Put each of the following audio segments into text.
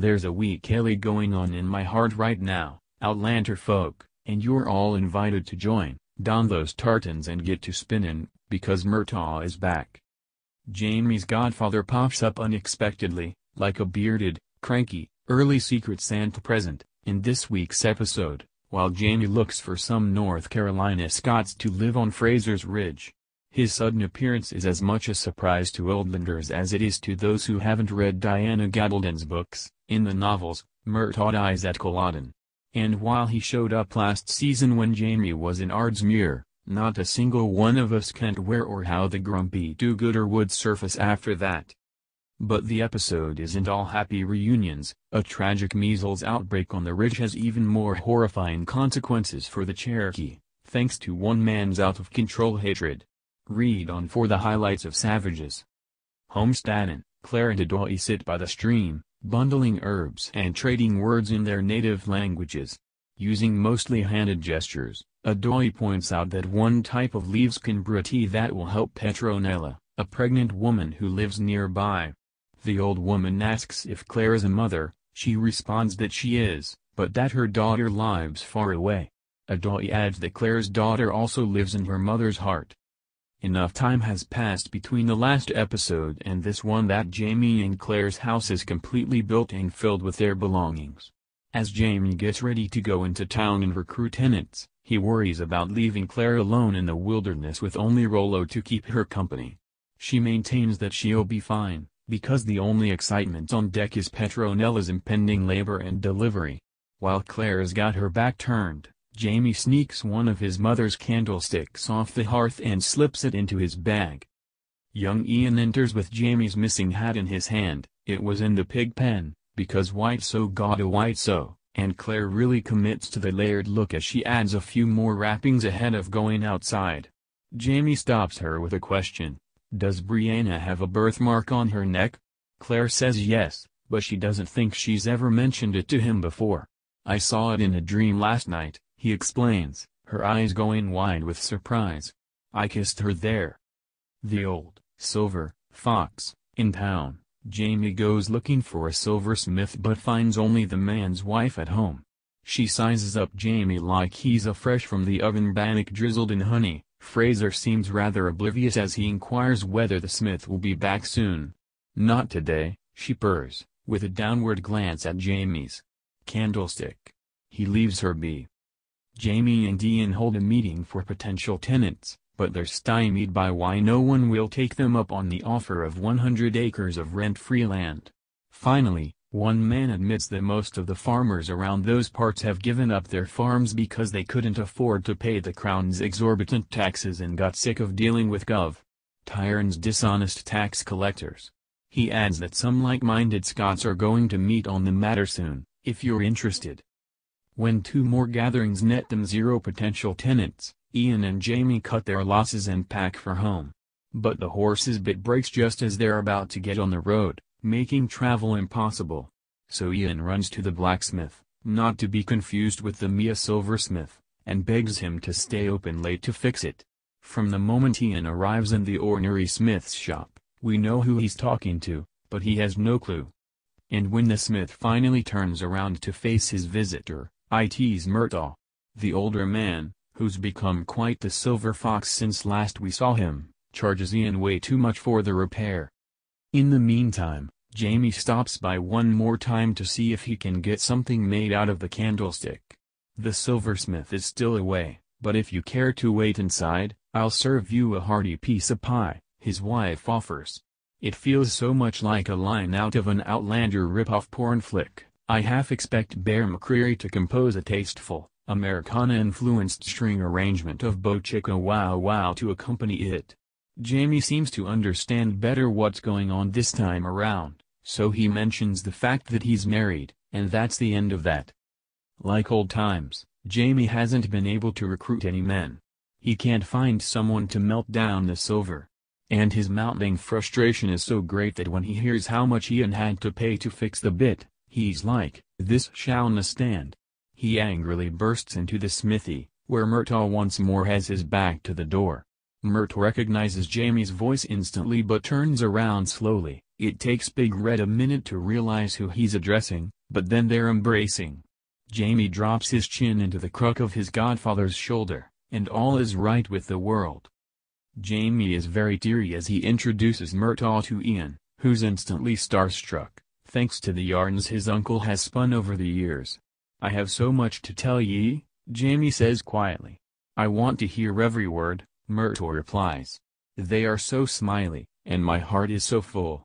There's a wee Kelly going on in my heart right now, Outlander folk, and you're all invited to join, don those tartans and get to spinnin', because Murtaugh is back. Jamie's godfather pops up unexpectedly, like a bearded, cranky, early Secret Santa present, in this week's episode, while Jamie looks for some North Carolina Scots to live on Fraser's Ridge. His sudden appearance is as much a surprise to Oldlanders as it is to those who haven't read Diana Gabaldon's books, in the novels, Murtaugh dies at Culloden. And while he showed up last season when Jamie was in Ardsmuir, not a single one of us can't where or how the grumpy do-gooder would surface after that. But the episode isn't all happy reunions, a tragic measles outbreak on the ridge has even more horrifying consequences for the Cherokee, thanks to one man's out-of-control hatred. Read on for the highlights of Savages. Homestaden Claire and Adoy sit by the stream, bundling herbs and trading words in their native languages. Using mostly handed gestures, Adoy points out that one type of leaves can brew tea that will help Petronella, a pregnant woman who lives nearby. The old woman asks if Claire is a mother, she responds that she is, but that her daughter lives far away. Adoy adds that Claire's daughter also lives in her mother's heart. Enough time has passed between the last episode and this one that Jamie and Claire's house is completely built and filled with their belongings. As Jamie gets ready to go into town and recruit tenants, he worries about leaving Claire alone in the wilderness with only Rollo to keep her company. She maintains that she'll be fine, because the only excitement on deck is Petronella's impending labor and delivery. While Claire's got her back turned, Jamie sneaks one of his mother's candlesticks off the hearth and slips it into his bag. Young Ian enters with Jamie's missing hat in his hand, it was in the pig pen, because white so got a white so, and Claire really commits to the layered look as she adds a few more wrappings ahead of going outside. Jamie stops her with a question, does Brianna have a birthmark on her neck? Claire says yes, but she doesn't think she's ever mentioned it to him before. I saw it in a dream last night, he explains, her eyes going wide with surprise. I kissed her there. The old, silver, fox, in town, Jamie goes looking for a silversmith but finds only the man's wife at home. She sizes up Jamie like he's a fresh from the oven bannock drizzled in honey. Fraser seems rather oblivious as he inquires whether the smith will be back soon. Not today, she purrs, with a downward glance at Jamie's candlestick. He leaves her be. Jamie and Ian hold a meeting for potential tenants, but they're stymied by why no one will take them up on the offer of 100 acres of rent-free land. Finally, one man admits that most of the farmers around those parts have given up their farms because they couldn't afford to pay the Crown's exorbitant taxes and got sick of dealing with Gov. Tyrone's dishonest tax collectors. He adds that some like-minded Scots are going to meet on the matter soon, if you're interested. When two more gatherings net them zero potential tenants, Ian and Jamie cut their losses and pack for home. But the horse's bit breaks just as they're about to get on the road, making travel impossible. So Ian runs to the blacksmith, not to be confused with the Mia silversmith, and begs him to stay open late to fix it. From the moment Ian arrives in the ordinary smith's shop, we know who he's talking to, but he has no clue. And when the smith finally turns around to face his visitor, it's Murtaugh. The older man, who's become quite the silver fox since last we saw him, charges Ian way too much for the repair. In the meantime, Jamie stops by one more time to see if he can get something made out of the candlestick. The silversmith is still away, but if you care to wait inside, I'll serve you a hearty piece of pie, his wife offers. It feels so much like a line out of an Outlander ripoff porn flick. I half expect Bear McCreary to compose a tasteful, Americana-influenced string arrangement of Bo Chicka Wow Wow to accompany it. Jamie seems to understand better what's going on this time around, so he mentions the fact that he's married, and that's the end of that. Like old times, Jamie hasn't been able to recruit any men. He can't find someone to melt down the silver. And his mounting frustration is so great that when he hears how much Ian had to pay to fix the bit, He's like, this not stand. He angrily bursts into the smithy, where Murtaugh once more has his back to the door. Mert recognizes Jamie's voice instantly but turns around slowly. It takes Big Red a minute to realize who he's addressing, but then they're embracing. Jamie drops his chin into the crook of his godfather's shoulder, and all is right with the world. Jamie is very teary as he introduces Murtaugh to Ian, who's instantly starstruck thanks to the yarns his uncle has spun over the years. I have so much to tell ye, Jamie says quietly. I want to hear every word, Myrtle replies. They are so smiley, and my heart is so full.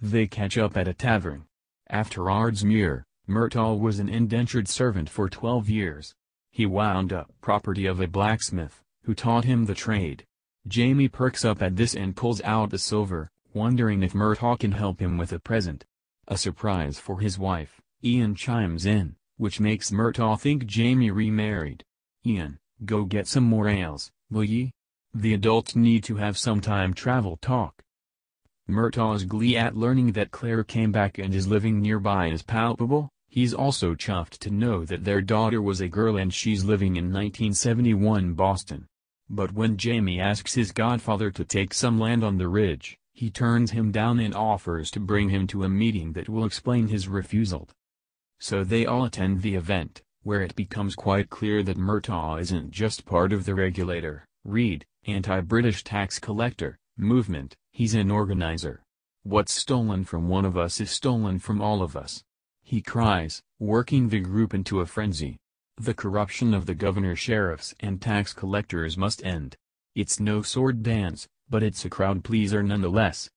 They catch up at a tavern. After Ardsmuir, Murtaugh was an indentured servant for 12 years. He wound up property of a blacksmith, who taught him the trade. Jamie perks up at this and pulls out the silver, wondering if Murtaugh can help him with a present. A surprise for his wife, Ian chimes in, which makes Murtaugh think Jamie remarried. Ian, go get some more ales, will ye? The adults need to have some time travel talk. Murtaugh's glee at learning that Claire came back and is living nearby is palpable, he's also chuffed to know that their daughter was a girl and she's living in 1971 Boston. But when Jamie asks his godfather to take some land on the ridge, he turns him down and offers to bring him to a meeting that will explain his refusal. So they all attend the event, where it becomes quite clear that Murtaugh isn't just part of the regulator, read, anti-British tax collector, movement, he's an organizer. What's stolen from one of us is stolen from all of us. He cries, working the group into a frenzy. The corruption of the governor sheriffs and tax collectors must end. It's no sword dance, but it's a crowd pleaser nonetheless.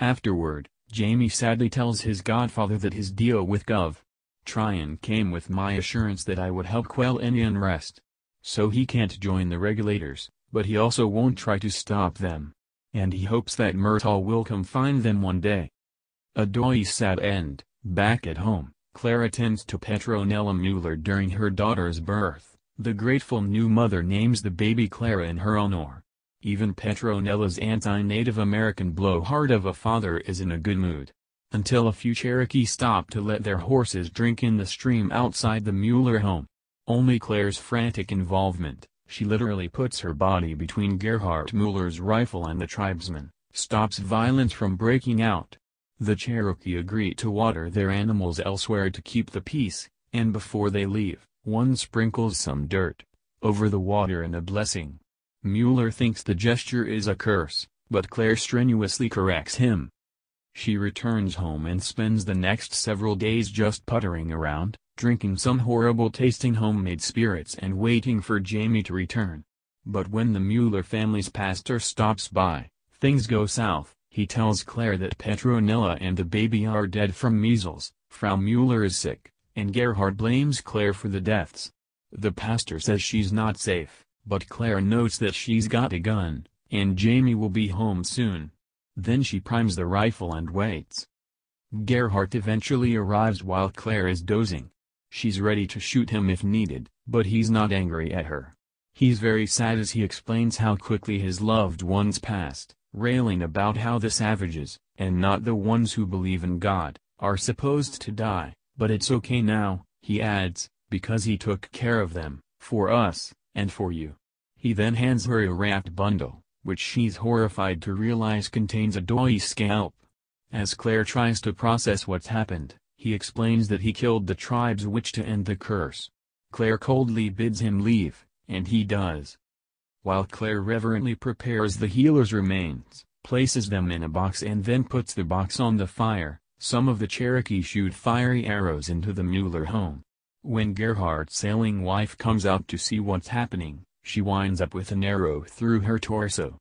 Afterward, Jamie sadly tells his godfather that his deal with Gov. Tryon came with my assurance that I would help quell any unrest. So he can't join the regulators, but he also won't try to stop them. And he hopes that Murtaugh will come find them one day. A doy sad end, back at home, Clara tends to Petronella Mueller during her daughter's birth. The grateful new mother names the baby Clara in her honor. Even Petronella's anti-Native American blowhard of a father is in a good mood. Until a few Cherokee stop to let their horses drink in the stream outside the Mueller home. Only Claire's frantic involvement, she literally puts her body between Gerhardt Mueller's rifle and the tribesman, stops violence from breaking out. The Cherokee agree to water their animals elsewhere to keep the peace, and before they leave, one sprinkles some dirt over the water in a blessing. Mueller thinks the gesture is a curse, but Claire strenuously corrects him. She returns home and spends the next several days just puttering around, drinking some horrible-tasting homemade spirits and waiting for Jamie to return. But when the Mueller family's pastor stops by, things go south. He tells Claire that Petronella and the baby are dead from measles, Frau Mueller is sick, and Gerhard blames Claire for the deaths. The pastor says she's not safe, but Claire notes that she's got a gun, and Jamie will be home soon. Then she primes the rifle and waits. Gerhardt eventually arrives while Claire is dozing. She's ready to shoot him if needed, but he's not angry at her. He's very sad as he explains how quickly his loved ones passed, railing about how the savages, and not the ones who believe in God, are supposed to die, but it's okay now, he adds, because he took care of them, for us, and for you. He then hands her a wrapped bundle, which she's horrified to realize contains a doy scalp. As Claire tries to process what's happened, he explains that he killed the tribe's witch to end the curse. Claire coldly bids him leave, and he does. While Claire reverently prepares the healer's remains, places them in a box and then puts the box on the fire, some of the Cherokee shoot fiery arrows into the Mueller home. When Gerhardt's ailing wife comes out to see what's happening, she winds up with an arrow through her torso.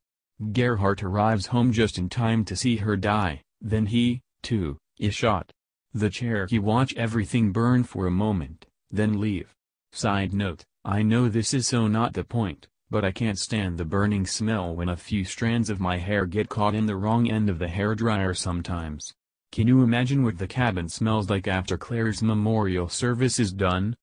Gerhardt arrives home just in time to see her die, then he, too, is shot. The Cherokee watch everything burn for a moment, then leave. Side note, I know this is so not the point, but I can't stand the burning smell when a few strands of my hair get caught in the wrong end of the hairdryer sometimes. Can you imagine what the cabin smells like after Claire's memorial service is done?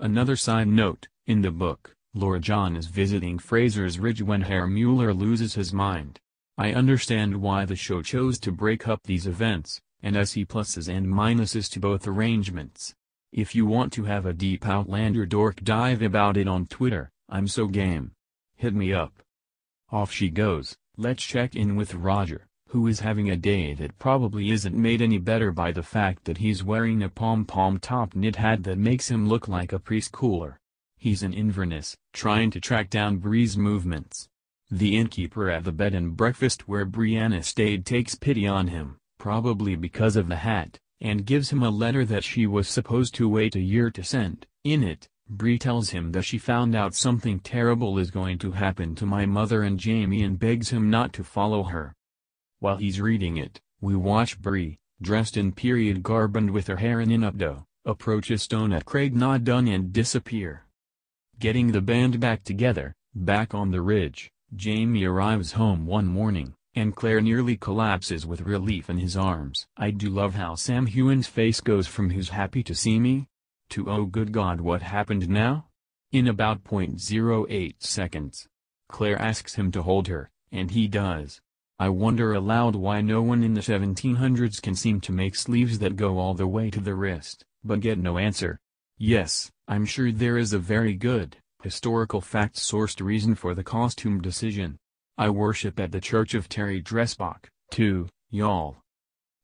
Another side note, in the book, Laura John is visiting Fraser's Ridge when Herr Mueller loses his mind. I understand why the show chose to break up these events, and I see pluses and minuses to both arrangements. If you want to have a deep outlander dork dive about it on Twitter, I'm so game. Hit me up. Off she goes, let's check in with Roger who is having a day that probably isn't made any better by the fact that he's wearing a pom-pom top knit hat that makes him look like a preschooler. He's in Inverness, trying to track down Bree's movements. The innkeeper at the bed and breakfast where Brianna stayed takes pity on him, probably because of the hat, and gives him a letter that she was supposed to wait a year to send. In it, Bree tells him that she found out something terrible is going to happen to my mother and Jamie and begs him not to follow her. While he's reading it, we watch Brie, dressed in period garb and with her hair in an updo, approach a stone at Craig Not and disappear. Getting the band back together, back on the ridge, Jamie arrives home one morning, and Claire nearly collapses with relief in his arms. I do love how Sam Hewen's face goes from who's happy to see me, to oh good god what happened now? In about 0.08 seconds. Claire asks him to hold her, and he does. I wonder aloud why no one in the 1700s can seem to make sleeves that go all the way to the wrist, but get no answer. Yes, I'm sure there is a very good, historical fact-sourced reason for the costume decision. I worship at the Church of Terry Dressbach, too, y'all.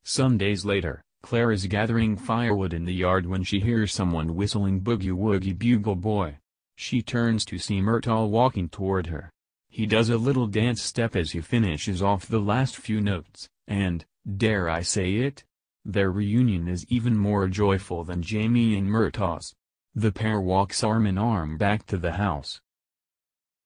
Some days later, Claire is gathering firewood in the yard when she hears someone whistling Boogie Woogie Bugle Boy. She turns to see Myrtle walking toward her. He does a little dance step as he finishes off the last few notes, and, dare I say it? Their reunion is even more joyful than Jamie and Murtaugh's. The pair walks arm in arm back to the house.